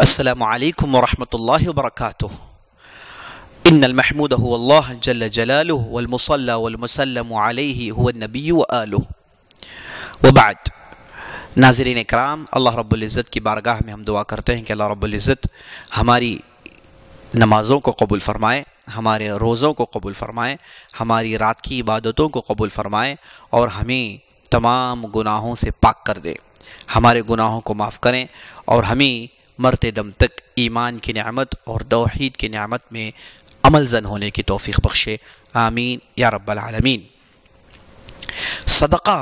असलकम वरहमल वरक इन महमूद अल्लाह जल जलाल वलमसल वलमसलम नबी आलू वबाद नाजरीन कराम अल्लाह रब्ज़त की बारगाह में हम दुआ करते हैं कि अल्लाह रब्ज़त हमारी नमाज़ों को कबूल फ़रमाए हमारे रोज़ों को कबूल फ़रमाए हमारी रात की इबादतों को कबूल फ़रमाए और हमें तमाम गुनाहों से पाक कर दे हमारे गुनाहों को माफ़ करें और हमें मरते दम तक ईमान की न्यामत और तोहद की न्यामत में अमल जन होने की तोफ़ी बख्शे आमीन या रबालमीन सदक़ा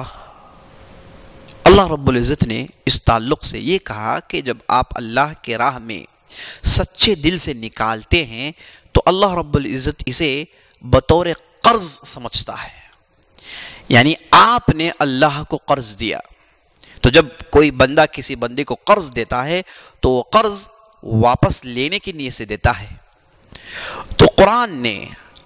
अल्लाह रब्ज़त ने इस ताल्लुक़ से ये कहा कि जब आप अल्लाह के राह में सच्चे दिल से निकालते हैं तो अल्लाह रब्ज़त इसे बतौर कर्ज़ समझता है यानी आपने अल्लाह को कर्ज़ दिया तो जब कोई बंदा किसी बंदे को कर्ज देता है तो वो कर्ज वापस लेने की नीयत से देता है तो कुरान ने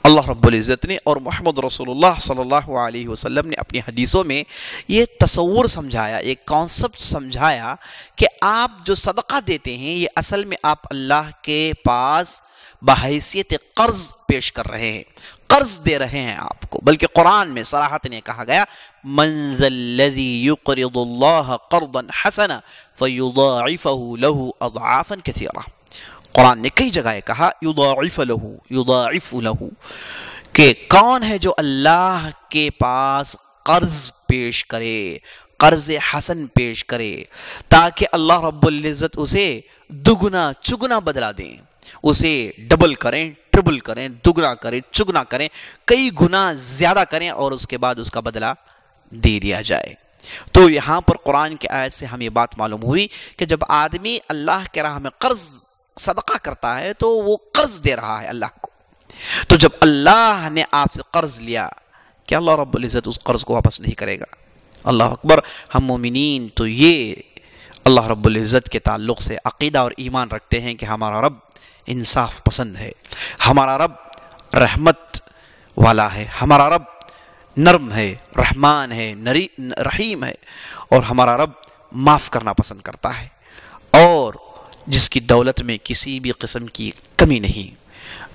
अल्लाह रब्ज़त ने और मोहम्मद रसोल्ला सल्लल्लाहु अलैहि वसल्लम ने अपनी हदीसों में ये तस्वूर समझाया ये कॉन्सेप्ट समझाया कि आप जो सदक़ा देते हैं ये असल में आप अल्लाह के पास बहैसियत कर्ज़ पेश कर रहे हैं कर्ज दे रहे हैं आपको बल्कि कुरान में सराहत ने कहा गया मंजल्लान हसना लहू कुरान ने कई जगह कहा युदाइफ लहू युदाइफ कौन है जो अल्लाह के पास कर्ज पेश करे कर्ज हसन पेश करे ताकि अल्लाह रब्ज़त उसे दुगुना चुगना बदला दें उसे डबल करें ट्रिबल करें दुगना करें चुगना करें कई गुना ज़्यादा करें और उसके बाद उसका बदला दे दिया जाए तो यहाँ पर कुरान की आयत से हम बात मालूम हुई कि जब आदमी अल्लाह के राह में कर्ज सदका करता है तो वो कर्ज दे रहा है अल्लाह को तो जब अल्लाह ने आपसे कर्ज लिया क्या अल्लाह रब्ज़त उस कर्ज को वापस नहीं करेगा अल्लाह अकबर हम मोमिन तो ये अल्लाह रब्ज़त के ताल्लुक से अकीदा और ईमान रखते हैं कि हमारा रब इंसाफ पसंद है हमारा रब रहमत वाला है हमारा रब नरम है रहमान है नरी रहीम है और हमारा रब माफ़ करना पसंद करता है और जिसकी दौलत में किसी भी किस्म की कमी नहीं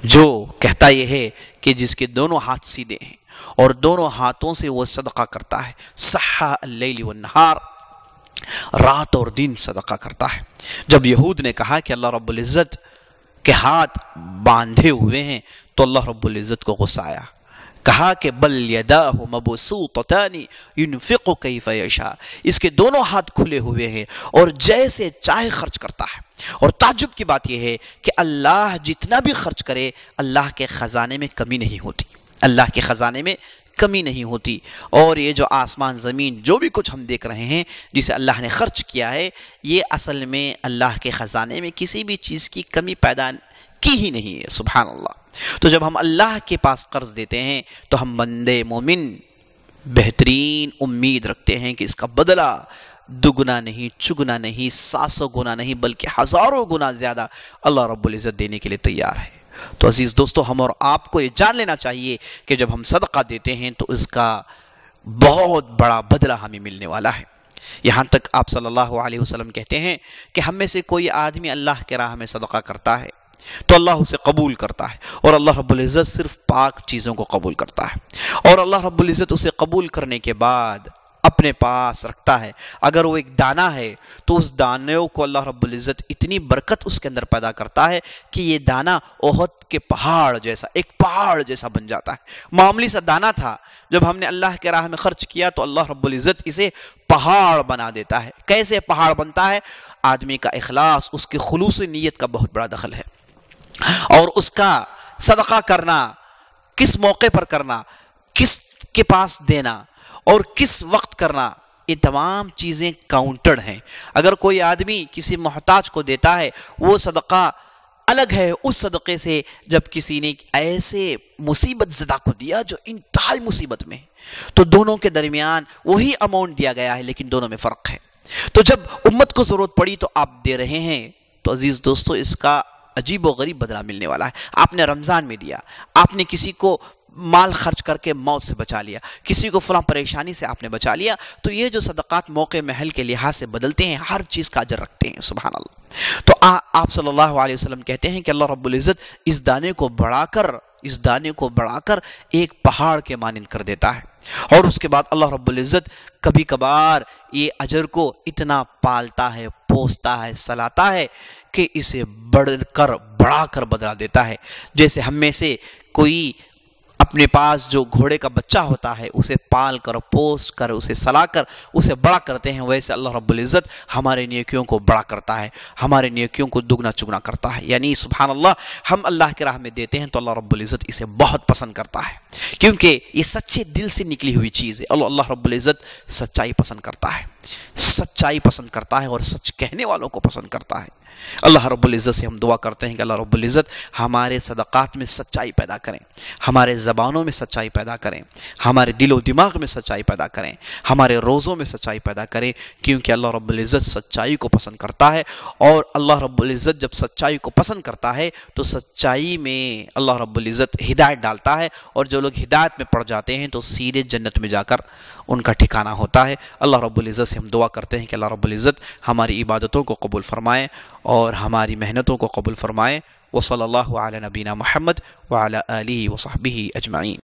जो कहता यह है कि जिसके दोनों हाथ सीधे हैं और दोनों हाथों से वो सदका करता है सहा नहार रात और दिन सदका करता है जब यहूद ने कहा कि अल्लाह रब्बुल इज़्ज़त के हाथ बांधे हुए हैं तो अल्लाह इज़्ज़त को गुस्सा आया कहा कि बल यदा हो मबसूतनी युनफ़िक कैफ़ा इसके दोनों हाथ खुले हुए हैं और जैसे चाहे खर्च करता है और ताजुब की बात यह है कि अल्लाह जितना भी खर्च करे अल्लाह के ख़ज़ाने में कमी नहीं होती अल्लाह के ख़ज़ाने में कमी नहीं होती और ये जो आसमान ज़मीन जो भी कुछ हम देख रहे हैं जिसे अल्लाह ने खर्च किया है ये असल में अल्लाह के ख़जाने में किसी भी चीज़ की कमी पैदा की ही नहीं है सुबह अल्लाह तो जब हम अल्लाह के पास कर्ज देते हैं तो हम बंदे मोमिन बेहतरीन उम्मीद रखते हैं कि इसका बदला दुगुना नहीं चुगना नहीं सासों गुना नहीं बल्कि हज़ारों गुना ज़्यादा अल्लाह रब्बुल इज़्ज़त देने के लिए तैयार है तो अज़ीज़ दोस्तों हम और आपको ये जान लेना चाहिए कि जब हम सदका देते हैं तो इसका बहुत बड़ा बदला हमें मिलने वाला है यहाँ तक आप सल्लल्लाहु अलैहि वसल्लम कहते हैं कि हम में से कोई आदमी अल्लाह के राह में सदका करता है तो अल्लाह उसे कबूल करता है और अल्लाह रब्ज़त सिर्फ पाक चीज़ों को कबूल करता है और अल्लाह रब्ज़त उसे कबूल करने के बाद अपने पास रखता है अगर वो एक दाना है तो उस दाने को अल्लाह रब्ज़त इतनी बरकत उसके अंदर पैदा करता है कि ये दाना ओहद के पहाड़ जैसा एक पहाड़ जैसा बन जाता है मामूली सा दाना था जब हमने अल्लाह के राह में खर्च किया तो अल्लाह रब्ज़त इसे पहाड़ बना देता है कैसे पहाड़ बनता है आदमी का अखलास उसकी खलूस नीयत का बहुत बड़ा दखल है और उसका सदका करना किस मौके पर करना किस के पास देना और किस वक्त करना ये तमाम चीज़ें काउंटर्ड हैं अगर कोई आदमी किसी मोहताज को देता है वो सदका अलग है उस सदक़े से जब किसी ने ऐसे मुसीबत ज़दा को दिया जो इंतहाई मुसीबत में तो दोनों के दरमियान वही अमाउंट दिया गया है लेकिन दोनों में फ़र्क है तो जब उम्मत को ज़रूरत पड़ी तो आप दे रहे हैं तो अज़ीज़ दोस्तों इसका अजीब व गरीब बदला मिलने वाला है आपने रमज़ान में दिया आपने किसी को माल खर्च करके मौत से बचा लिया किसी को फला परेशानी से आपने बचा लिया तो ये जो सदक़ात मौके महल के लिहाज से बदलते हैं हर चीज़ का अजर रखते हैं सुबह तो आ, आप सल्लल्लाहु अलैहि वसल्लम कहते हैं कि अल्लाह रब्बुल इज़्ज़त इस दाने को बढ़ाकर इस दाने को बढ़ाकर एक पहाड़ के मानंद कर देता है और उसके बाद अल्लाह रब्बुल इज़्ज़त कभी कभार ये अजर को इतना पालता है पोसता है सलाता है कि इसे बढ़कर बढ़ाकर बदला देता है जैसे हम में से कोई अपने पास जो घोड़े का बच्चा होता है उसे पाल कर पोस्ट कर उसे सला कर उसे बड़ा करते हैं वैसे अल्लाह रब्ज़त हमारे नियकियों को बड़ा करता है हमारे नियकियों को दुगना चुगना करता है यानी सुबहान अल्लाह हम अल्लाह के राह में देते हैं तो अल्लाह रब्ज़त इसे बहुत पसंद करता है क्योंकि ये सच्चे दिल से निकली हुई चीज़ है अल्लाह रब्ज़त सच्चाई पसंद करता है सच्चाई पसंद करता है और सच कहने वालों को पसंद करता है अल्लाह रब्ज़त से हम दुआ करते हैं कि अल्लाह रब्ज़त हमारे सदक़ात में सच्चाई पैदा करें हमारे ज़बानों में सच्चाई पैदा करें हमारे दिलो दिमाग में सच्चाई पैदा करें हमारे रोज़ों में सच्चाई पैदा करें क्योंकि अल्लाह रब्ज़त सच्चाई को पसंद करता है और अल्लाह रब्ज़त जब सच्चाई को पसंद करता है तो सच्चाई में अल्लाह रब्ज़त हिदायत डालता है और जो लोग हिदायत में पड़ जाते हैं तो सीधे जन्नत में जाकर उनका ठिकाना होता है अल्लाह रब्ज़त से हम दुआ करते हैं कि अल्लाह रब्ज़त हमारी इबादतों को कबूल फ़रमाएँ और हमारी मेहनतों को कबूल फ़रमाएँ वसल नबीना महमद वाली वसाबी अजमाइन